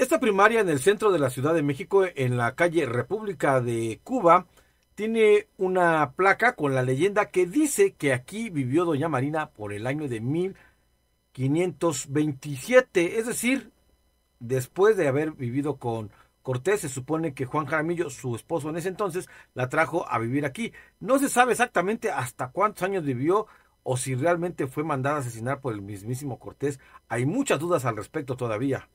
Esta primaria en el centro de la Ciudad de México, en la calle República de Cuba, tiene una placa con la leyenda que dice que aquí vivió Doña Marina por el año de 1527, es decir, después de haber vivido con Cortés, se supone que Juan Jaramillo, su esposo en ese entonces, la trajo a vivir aquí. No se sabe exactamente hasta cuántos años vivió o si realmente fue mandada a asesinar por el mismísimo Cortés. Hay muchas dudas al respecto todavía.